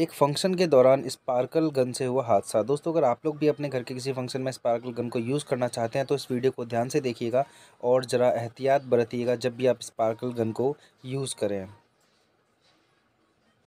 एक फंक्शन के दौरान स्पार्कल गन से हुआ हादसा दोस्तों अगर आप लोग भी अपने घर के किसी फंक्शन में स्पार्कल गन को यूज़ करना चाहते हैं तो इस वीडियो को ध्यान से देखिएगा और ज़रा एहतियात बरतिएगा जब भी आप स्पार्कल गन को यूज़ करें